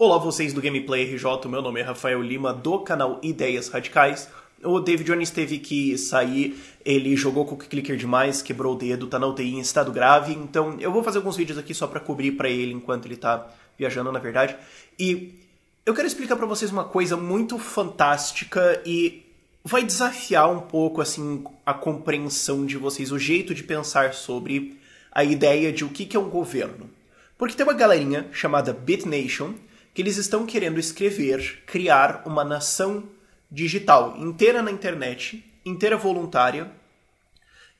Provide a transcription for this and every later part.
Olá vocês do Gameplay RJ, meu nome é Rafael Lima do canal Ideias Radicais. O David Jones teve que sair, ele jogou com o clicker demais, quebrou o dedo, tá na UTI em estado grave, então eu vou fazer alguns vídeos aqui só para cobrir para ele enquanto ele tá viajando, na verdade. E eu quero explicar para vocês uma coisa muito fantástica e vai desafiar um pouco assim a compreensão de vocês, o jeito de pensar sobre a ideia de o que é um governo. Porque tem uma galerinha chamada BitNation, que eles estão querendo escrever, criar uma nação digital inteira na internet, inteira voluntária.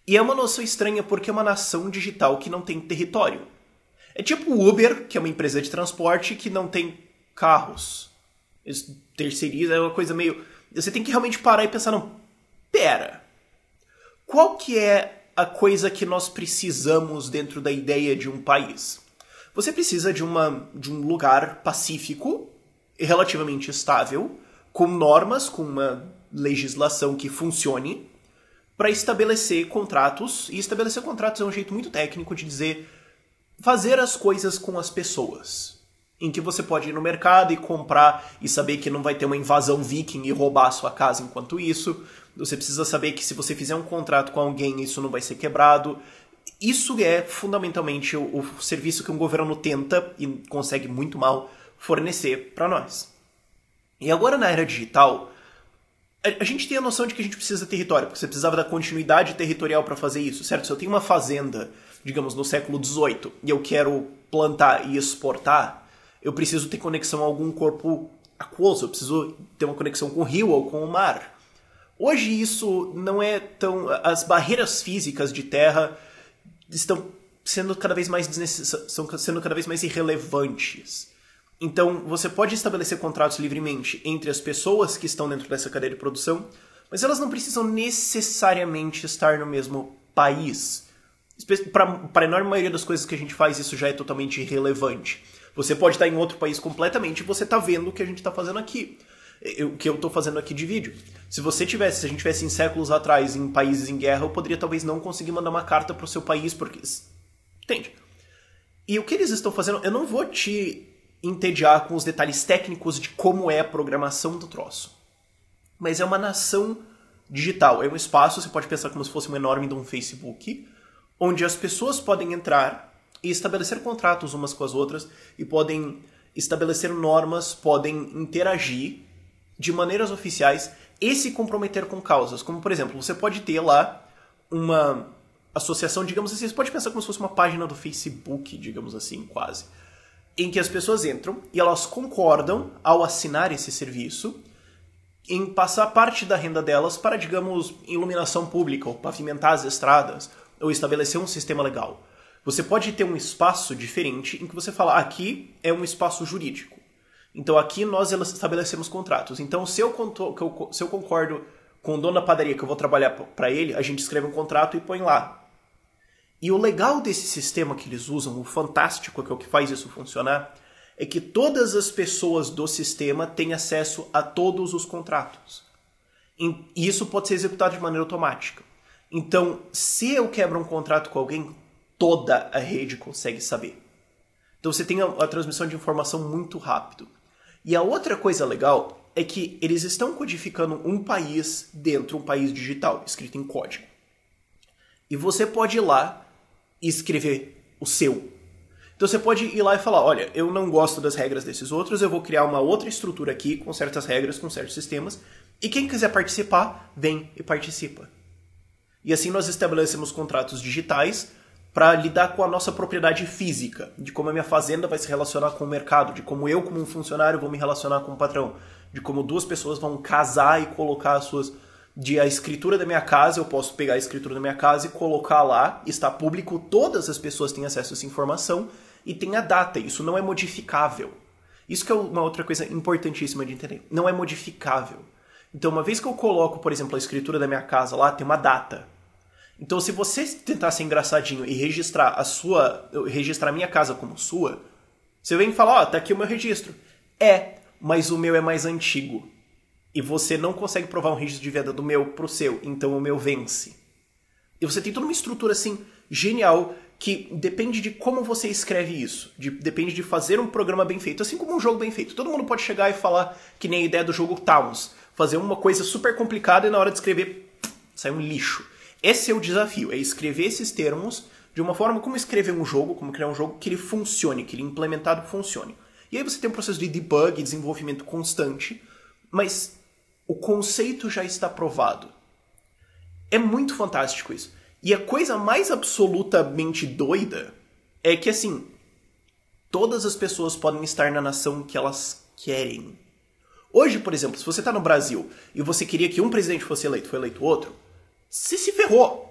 E é uma noção estranha porque é uma nação digital que não tem território. É tipo o Uber, que é uma empresa de transporte que não tem carros. Terceiriza é uma coisa meio. Você tem que realmente parar e pensar, não, pera. Qual que é a coisa que nós precisamos dentro da ideia de um país? você precisa de, uma, de um lugar pacífico e relativamente estável, com normas, com uma legislação que funcione, para estabelecer contratos. E estabelecer contratos é um jeito muito técnico de dizer fazer as coisas com as pessoas. Em que você pode ir no mercado e comprar e saber que não vai ter uma invasão viking e roubar a sua casa enquanto isso. Você precisa saber que se você fizer um contrato com alguém, isso não vai ser quebrado isso é fundamentalmente o, o serviço que um governo tenta e consegue muito mal fornecer para nós. E agora na era digital, a gente tem a noção de que a gente precisa de território, porque você precisava da continuidade territorial para fazer isso, certo? Se eu tenho uma fazenda, digamos, no século XVIII, e eu quero plantar e exportar, eu preciso ter conexão a algum corpo aquoso, eu preciso ter uma conexão com o rio ou com o mar. Hoje isso não é tão. As barreiras físicas de terra estão sendo cada vez mais são sendo cada vez mais irrelevantes. Então, você pode estabelecer contratos livremente entre as pessoas que estão dentro dessa cadeia de produção, mas elas não precisam necessariamente estar no mesmo país. Para a enorme maioria das coisas que a gente faz, isso já é totalmente irrelevante. Você pode estar em outro país completamente e você está vendo o que a gente está fazendo aqui o que eu estou fazendo aqui de vídeo. Se você tivesse, se a gente tivesse em séculos atrás em países em guerra, eu poderia talvez não conseguir mandar uma carta para o seu país porque entende? E o que eles estão fazendo, eu não vou te entediar com os detalhes técnicos de como é a programação do troço. Mas é uma nação digital, é um espaço, você pode pensar como se fosse um enorme de um Facebook, onde as pessoas podem entrar e estabelecer contratos umas com as outras e podem estabelecer normas, podem interagir de maneiras oficiais e se comprometer com causas. Como, por exemplo, você pode ter lá uma associação, digamos assim, você pode pensar como se fosse uma página do Facebook, digamos assim, quase, em que as pessoas entram e elas concordam ao assinar esse serviço em passar parte da renda delas para, digamos, iluminação pública, ou pavimentar as estradas, ou estabelecer um sistema legal. Você pode ter um espaço diferente em que você fala, aqui é um espaço jurídico. Então aqui nós estabelecemos contratos. Então se eu, se eu concordo com o dono da padaria que eu vou trabalhar para ele, a gente escreve um contrato e põe lá. E o legal desse sistema que eles usam, o fantástico que é o que faz isso funcionar, é que todas as pessoas do sistema têm acesso a todos os contratos. E isso pode ser executado de maneira automática. Então, se eu quebro um contrato com alguém, toda a rede consegue saber. Então você tem a, a transmissão de informação muito rápido. E a outra coisa legal é que eles estão codificando um país dentro um país digital, escrito em código. E você pode ir lá e escrever o seu. Então você pode ir lá e falar: olha, eu não gosto das regras desses outros, eu vou criar uma outra estrutura aqui com certas regras, com certos sistemas, e quem quiser participar, vem e participa. E assim nós estabelecemos contratos digitais para lidar com a nossa propriedade física, de como a minha fazenda vai se relacionar com o mercado, de como eu, como um funcionário, vou me relacionar com o patrão, de como duas pessoas vão casar e colocar as suas. De a escritura da minha casa, eu posso pegar a escritura da minha casa e colocar lá, está público, todas as pessoas têm acesso a essa informação e tem a data, isso não é modificável. Isso que é uma outra coisa importantíssima de entender. Não é modificável. Então, uma vez que eu coloco, por exemplo, a escritura da minha casa lá, tem uma data. Então, se você tentar ser engraçadinho e registrar a sua, registrar a minha casa como sua, você vem e fala, ó, oh, tá aqui o meu registro. É, mas o meu é mais antigo. E você não consegue provar um registro de venda do meu pro seu, então o meu vence. E você tem toda uma estrutura assim genial que depende de como você escreve isso, de, depende de fazer um programa bem feito, assim como um jogo bem feito. Todo mundo pode chegar e falar que nem a ideia do jogo Towns, fazer uma coisa super complicada e na hora de escrever sai um lixo. Esse é o desafio, é escrever esses termos de uma forma como escrever um jogo, como criar um jogo que ele funcione, que ele implementado funcione. E aí você tem um processo de debug, desenvolvimento constante, mas o conceito já está provado. É muito fantástico isso. E a coisa mais absolutamente doida é que assim, todas as pessoas podem estar na nação que elas querem. Hoje, por exemplo, se você está no Brasil e você queria que um presidente fosse eleito, foi eleito outro, se se ferrou.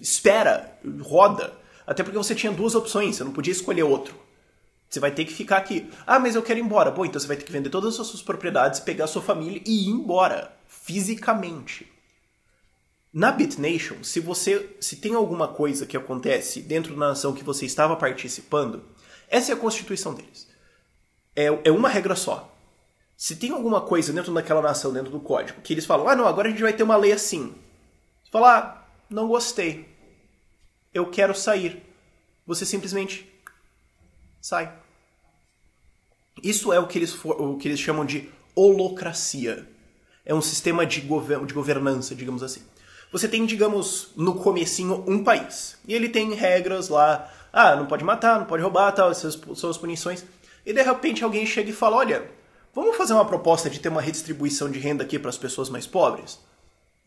Espera, roda. Até porque você tinha duas opções, você não podia escolher outro. Você vai ter que ficar aqui. Ah, mas eu quero ir embora. Bom, então você vai ter que vender todas as suas propriedades, pegar a sua família e ir embora. Fisicamente. Na BitNation, se você se tem alguma coisa que acontece dentro da nação que você estava participando, essa é a constituição deles. É, é uma regra só. Se tem alguma coisa dentro daquela nação, dentro do código, que eles falam, ah não, agora a gente vai ter uma lei assim falar: ah, não gostei, eu quero sair. Você simplesmente sai. Isso é o que eles, for, o que eles chamam de holocracia. É um sistema de, gover de governança, digamos assim. Você tem, digamos, no comecinho um país. E ele tem regras lá, ah, não pode matar, não pode roubar, tal, essas são as punições. E de repente alguém chega e fala, olha, vamos fazer uma proposta de ter uma redistribuição de renda aqui para as pessoas mais pobres?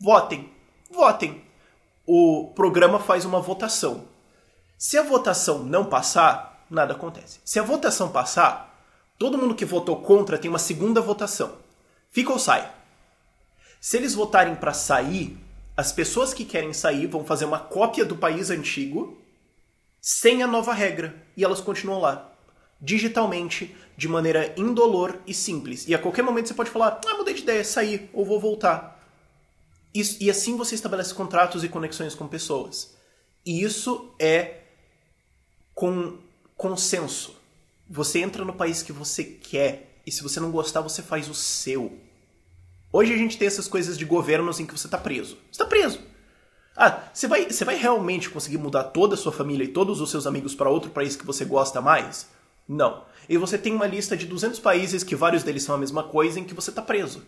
Votem votem. O programa faz uma votação. Se a votação não passar, nada acontece. Se a votação passar, todo mundo que votou contra tem uma segunda votação. Fica ou sai. Se eles votarem para sair, as pessoas que querem sair vão fazer uma cópia do país antigo sem a nova regra e elas continuam lá digitalmente, de maneira indolor e simples. E a qualquer momento você pode falar: "Ah, mudei de ideia, saí ou vou voltar". Isso, e assim você estabelece contratos e conexões com pessoas. E isso é com consenso. Você entra no país que você quer e se você não gostar, você faz o seu. Hoje a gente tem essas coisas de governos em assim, que você está preso. Você tá preso. Ah, você vai, você vai realmente conseguir mudar toda a sua família e todos os seus amigos para outro país que você gosta mais? Não. E você tem uma lista de 200 países que vários deles são a mesma coisa em que você está preso.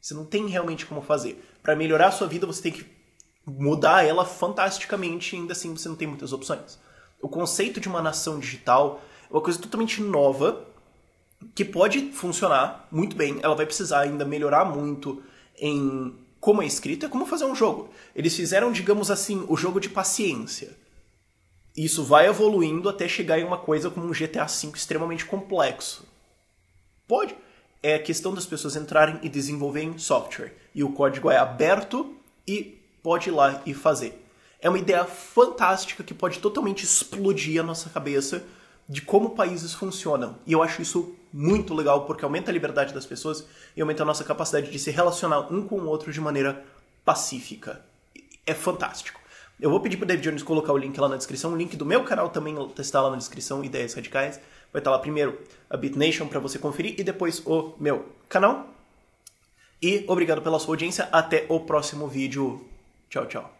Você não tem realmente como fazer. Para melhorar a sua vida, você tem que mudar ela fantasticamente, ainda assim você não tem muitas opções. O conceito de uma nação digital é uma coisa totalmente nova que pode funcionar muito bem. Ela vai precisar ainda melhorar muito em como é escrito, é como fazer um jogo. Eles fizeram, digamos assim, o jogo de paciência. Isso vai evoluindo até chegar em uma coisa como um GTA V extremamente complexo. Pode é a questão das pessoas entrarem e desenvolverem software. E o código é aberto e pode ir lá e fazer. É uma ideia fantástica que pode totalmente explodir a nossa cabeça de como países funcionam. E eu acho isso muito legal porque aumenta a liberdade das pessoas e aumenta a nossa capacidade de se relacionar um com o outro de maneira pacífica. É fantástico. Eu vou pedir pro David Jones colocar o link lá na descrição, o link do meu canal também está lá na descrição, Ideias Radicais. Vai estar tá lá primeiro a BitNation para você conferir e depois o meu canal. E obrigado pela sua audiência. Até o próximo vídeo. Tchau, tchau.